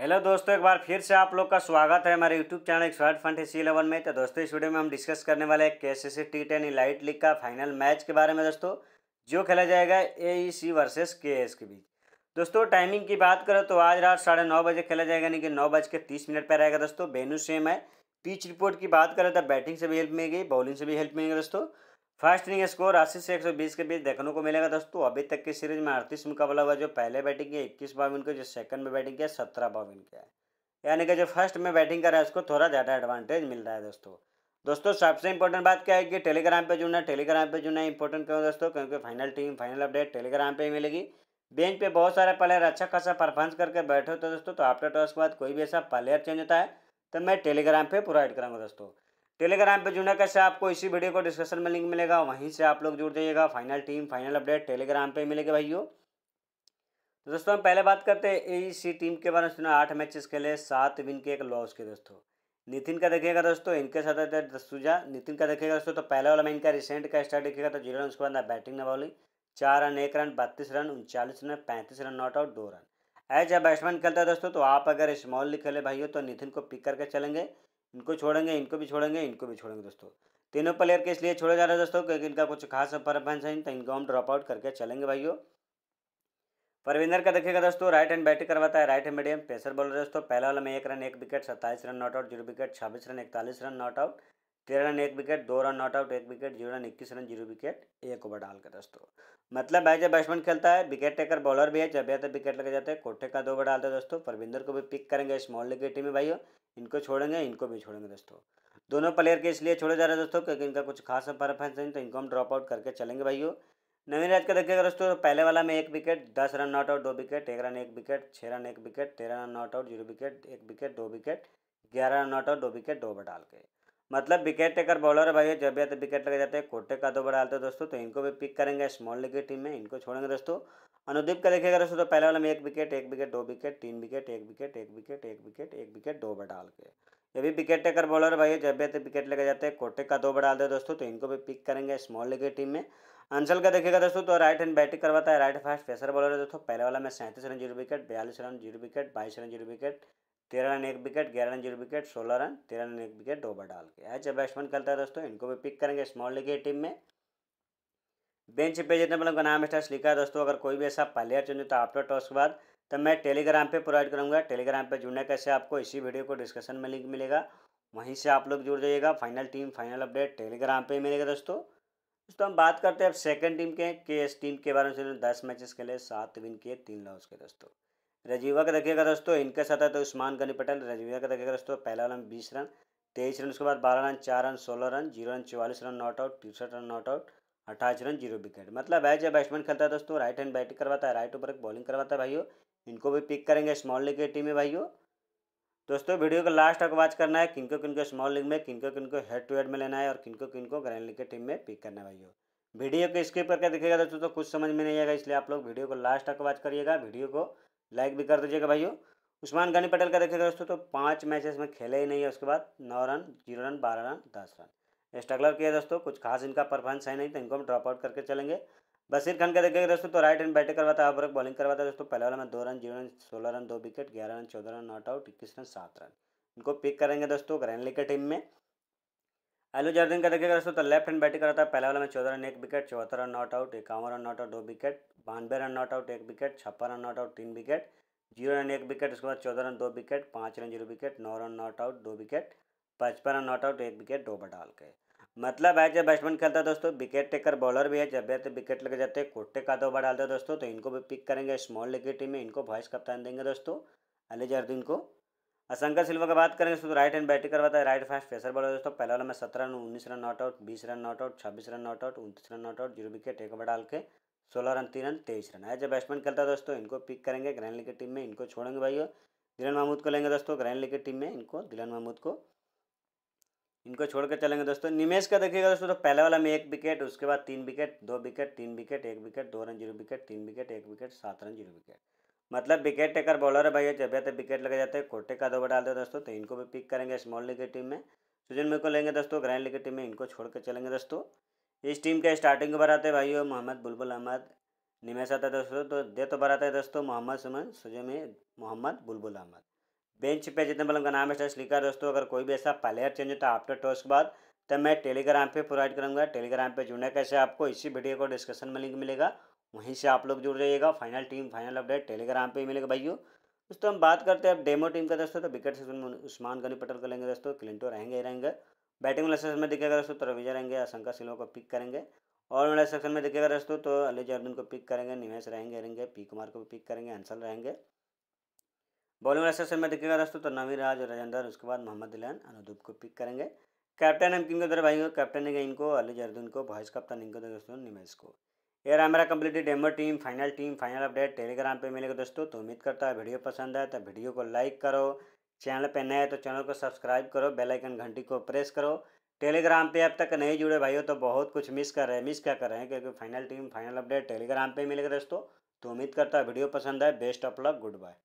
hello दोस्तों एक बार फिर से आप लोग का स्वागत है हमारे YouTube channel expert C eleven में तो दोस्तों इस वीडियो में हम डिस्कस करने वाले हैं के C T ten elite league का फाइनल मैच के बारे में दोस्तों जो खेला जाएगा ए ई सी वर्सेज के एस के बीच दोस्तों टाइमिंग की बात करें तो आज रात साढ़े नौ बजे खेला जाएगा यानी कि नौ बज के तीस मिनट पर रहेगा दोस्तों बेनू सेम है पिच रिपोर्ट की बात करें तो बैटिंग से भी हेल्प मिलेगी बॉलिंग से भी हेल्प मिलेगी दोस्तों फर्स्ट इनिंग स्कोर अस्सी से 120 के बीच देखने को मिलेगा दोस्तों अभी तक की सीरीज में अड़तीस मुकाबला हुआ जो पहले बैटिंग किया इक्कीस बावन को जो सेकंड में बैटिंग किया सत्रह बावन किया यानी कि जो फर्स्ट में बैटिंग कर रहा है उसको थोड़ा ज़्यादा एडवांटेज मिल रहा है दोस्तों दोस्तों सबसे इंपॉर्टेंट बात क्या है कि टेलीग्राम पर जुड़ना टेलीग्राम पर जुड़ना इंपॉर्टेंट क्यों दोस्तों क्योंकि final team final update Telegram पर ही मिलेगी बेंच पर बहुत सारे प्लेयर अच्छा खासा परफॉर्मेंस करके बैठे होते दोस्तों तो आफ्टर टॉस के बाद कोई भी ऐसा प्लेयर चेंज होता है तो मैं टेलीग्राम पर प्रोवाइड कराऊंगा दोस्तों टेलीग्राम पे जुड़ने कैसे आपको इसी वीडियो को डिस्कशन में लिंक मिलेगा वहीं से आप लोग जुड़ जाइएगा final team final update Telegram पे मिलेगा भाइयों तो दोस्तों हम पहले बात करते हैं ए टीम e के बारे में सुना आठ मैचेस खेले सात विन के एक लॉस के दोस्तों नितिन का देखिएगा दोस्तों इनके साथ दसूजा नितिन का देखिएगा दोस्तों तो पहला वाला में इनका रिसेंट का स्टार्ट देखिएगा तो जीरो रन उसके बाद बैटिंग न बॉलिंग चार रन एक रन बत्तीस रन उनचालीस रन पैंतीस रन नॉट आउट दो रन एज अ बैट्समैन खेलता है दोस्तों तो आप अगर स्मॉल खेले भाइयों तो नितिन को पिक करके चलेंगे इनको छोड़ेंगे इनको भी छोड़ेंगे इनको भी छोड़ेंगे दोस्तों तीनों प्लेयर के इसलिए छोड़ा जा रहा है दोस्तों क्योंकि इनका कुछ खास परफॉर्मेंस है तो इनको हम ड्रॉप आउट करके चलेंगे भाइयों परविंदर का देखिएगा दोस्तों राइट हैंड बैटिंग करवाता है right hand medium pacer bowler दोस्तों पहला वाला में एक रन एक विकेट सत्ताईस run not out zero wicket छब्बीस रन इकतालीस रन नॉट आउट तेरह रन एक विकेट दो रन नॉट आउट एक विकेट जीरो रन इक्कीस रन जीरो विकेट एक ओवर डाल के दोस्तों मतलब भाई जब बैट्समैन खेलता है विकेट टेकर बॉलर भी है जब तो विकेट लगे जाते हैं कोठे का दो ओवर डालते हैं दोस्तों परविंदर को भी पिक करेंगे स्मॉल लीग की टीम में भाई इनको छोड़ेंगे इनको भी छोड़ेंगे दोस्तों दोनों प्लेयर के इसलिए छोड़े जा रहे हैं दोस्तों क्योंकि इनका कुछ खास परफॉर्मेंस नहीं तो इनको हम ड्रॉप आउट करके चलेंगे भाइयों नवीन राज का देखिएगा दोस्तों पहले वाला में एक विकेट दस रन नॉट आउट दो विकेट एक रन एक विकेट छः रन एक विकेट तेरह run not out zero wicket एक विकेट दो विकेट ग्यारह रन नॉट आउट दो विकेट दो ओवर डाल के मतलब विकेट टेकर बॉलर है भाई जब भी आते विकेट लग जाते हैं कोटे का दो तो बड़ा डालते हैं दोस्तों तो इनको भी पिक करेंगे स्मॉल लीग की टीम में इनको छोड़ेंगे दोस्तों अनुदीप का देखिएगा दोस्तों तो पहले वाला में एक विकेट एक विकेट दो विकेट तीन विकेट एक विकेट एक विकेट एक विकेट एक विकेट दो बार डाल के ये भी विकेट टेकर बॉलर भाई जब भी आते विकेट लेके जाते हैं कोटे का दो बार डालते हैं दोस्तों तो इनको भी पिक करेंगे स्मॉल लीग की टीम में अंसल का देखिएगा दोस्तों तो राइट हैंड बैटिंग करवाता है राइट फास्ट पेसर बॉलर है दोस्तों पहले वाला में सैंतीस रन जीरो विकेट बयालीस रन जीरो विकेट बाईस रन जीरो विकेट तेरह रन एक विकेट ग्यारह रन जीरो विकेट सोलह रन तेरह रन एक विकेट दो बार डाल के एज ए बैट्समैन खेलता है दोस्तों इनको भी पिक करेंगे स्मॉल लीग की टीम में बेंच पे जितने मतलब का नाम स्टार्स लिखा है दोस्तों अगर कोई भी ऐसा प्लेयर चुन देता आफ्टर टॉस के बाद तो मैं टेलीग्राम पे प्रोवाइड करूँगा टेलीग्राम पे जुड़ने कैसे आपको इसी वीडियो को डिस्कशन में लिंक मिलेगा वहीं से आप लोग जुड़ जाइएगा final team final update Telegram पे मिलेगा दोस्तों दोस्तों हम बात करते हैं अब सेकंड टीम के के इस टीम के बारे में दस मैचेस खेले सात विन किए तीन लॉस के दोस्तों रजीवा का देखिएगा दोस्तों इनके साथ है तो उस्मान गनी पटेल रजीवा का देखिएगा दोस्तों पहला रन बीस रन तेईस रन उसके बाद बारह रन चार रन सोलह रन जीरो रन चौवालीस रन नॉट आउट तिरसठ रन नॉट आउट अट्ठाईस रन जीरो विकेट मतलब है जब बैट्समैन खेलता है दोस्तों राइट हैंड बैटिंग करवाता है राइट ऊपर बॉलिंग करवाता है भाइयों इनको भी पिक करेंगे स्मॉल लीग की टीम में भाइयों दोस्तों वीडियो को लास्ट तक वॉच करना है किनको किनको स्मॉल लीग में किनको किनको हेड टू हेड में लेना है और किनको किनको ग्रैंड लीग की टीम में पिक करना है भाइयों वीडियो को स्किप करके दिखेगा दोस्तों तो कुछ समझ में नहीं आएगा इसलिए आप लोग वीडियो को लास्ट तक वॉच करिएगा वीडियो को लाइक भी कर दीजिएगा भाइयों उस्मान गनी पटेल का देखेगा दोस्तों तो पाँच मैचेस में खेले ही नहीं है उसके बाद नौ रन जीरो रन बारह रन दस रन स्ट्रगलर किया दोस्तों कुछ खास इनका परफॉर्मेंस है नहीं तो इनको हम ड्रॉप आउट करके चलेंगे बसीर खान का देखेगा दोस्तों तो राइट हैंड बैटिंग करवाता है ब्रेक बॉलिंग करवाता है दोस्तों पहले वाला में दो रन जीरो रन सोलह रन दो विकेट ग्यारह रन चौदह रन नॉट आउट इक्कीस रन सात रन इनको पिक करेंगे दोस्तों ग्रैंडली के टीम में एलू जर्दिन का देखेगा दोस्तों तो लेफ्ट हैंड बैटिंग कराता है पहले वाला में चौदह रन एक विकेट चौहत्तर रन नॉट आउट इक्यावन रन नॉट आउट दो विकेट बानवे रन नॉट आउट एक विकेट छप्पन रन नॉट आउट तीन विकेट जीरो रन एक विकेट उसके बाद चौदह रन दो विकेट पाँच रन जीरो विकेट नौ रन नॉट आउट दो विकेट पचपन रन नॉट आउट एक विकेट दो डाल के मतलब है जब बैट्समैन खेलता है दोस्तों विकेट टेकर बॉलर भी है जब भी तो विकेट लेके जाते हैं कोटे का दो बार डालते हैं दोस्तों तो इनको भी पिक करेंगे स्मॉल लेग की टीम में इनको वॉइस कप्तान देंगे दोस्तों अली जर्दीन को अशंकर सिल्वा की बात करेंगे दोस्तों राइट हैंड बैटिंग करवाता है राइट फास्ट पेसर बॉलर दोस्तों पहला वाला में सत्रह रन उन्नीस रन नॉट आउट बीस रन नॉट आउट छब्बीस रन नॉट आउट उनतीस run not out zero wicket एक ओवर डाल के सोलह रन तीन रन तेईस रन एज ए बैट्समैन करता है दोस्तों इनको पिक करेंगे ग्रैंड लीग की टीम में इनको छोड़ेंगे भाइयों दिलन महमूद को लेंगे दोस्तों ग्रैंड लीग की टीम में इनको दिलन महमूद को इनको छोड़कर चलेंगे दोस्तों निमेश का देखिएगा दोस्तों तो पहले वाला में एक विकेट उसके बाद तीन विकेट दो विकेट तीन विकेट एक विकेट दो रन जीरो विकेट तीन विकेट एक विकेट सात रन जीरो विकेट मतलब विकेट टेकर बॉलर है भाई जब तक विकेट लगे जाते हैं कोटे का दो डालते दोस्तों तो इनको भी पिक करेंगे स्मॉल लीग की टीम में सुजन मिल को लेंगे दोस्तों ग्रैंड लीग की टीम में इनको छोड़ चलेंगे दोस्तों इस टीम के स्टार्टिंग ओवर आते भाई मोहम्मद बुलबुल अहमद निमेश आता है दोस्तों तो दे तो पर आता है दोस्तों मोहम्मद सुमन सुजमी मोहम्मद बुलबुल अहमद बेंच पे जितने बल उनका नाम स्टेस लिखा दोस्तों अगर कोई भी ऐसा प्लेयर चेंज होता है आफ्टर टॉस के बाद तो मैं टेलीग्राम पे प्रोवाइड करूँगा टेलीग्राम पे जुड़ने कैसे आपको इसी वीडियो को डिस्कशन में लिंक मिलेगा वहीं से आप लोग जुड़ जाइएगा final team final update Telegram पे ही मिलेगा भाइयों दोस्तों हम बात करते हैं अब डेमो टीम का दोस्तों तो विकेट से उस्मान गनी पटेल कर लेंगे दोस्तों क्लिंटो रहेंगे ही रहेंगे बैटिंग वाले सेक्शन में दिखेगा दोस्तों तो रविजा रहेंगे आशंका सिल्वा को पिक करेंगे और वाले सेक्शन में दिखेगा दोस्तों तो अली जर्दन को पिक करेंगे निमेश रहेंगे रहेंगे पी कुमार को भी पिक करेंगे हंसल रहेंगे बॉलिंग वाले सेक्शन में दिखेगा दोस्तों तो नवीर राज राजेंद्र उसके बाद मोहम्मद इलान अनुदूप को पिक करेंगे कैप्टन हम किंग दर भाई कैप्टन है इनको अली जर्दन को वाइस कप्तान इनको दोस्तों निमेश को ये रहा मेरा completed demo team final team final update Telegram पे मिलेगा दोस्तों तो उम्मीद करता है वीडियो पसंद है तो वीडियो को लाइक करो चैनल पर नए तो चैनल को सब्सक्राइब करो बेल आइकन घंटी को प्रेस करो टेलीग्राम पे अब तक नहीं जुड़े भाइयों तो बहुत कुछ मिस कर रहे हैं मिस क्या कर रहे हैं क्योंकि final team final update Telegram पे मिलेगा दोस्तों तो उम्मीद करता है वीडियो पसंद आए best of luck good bye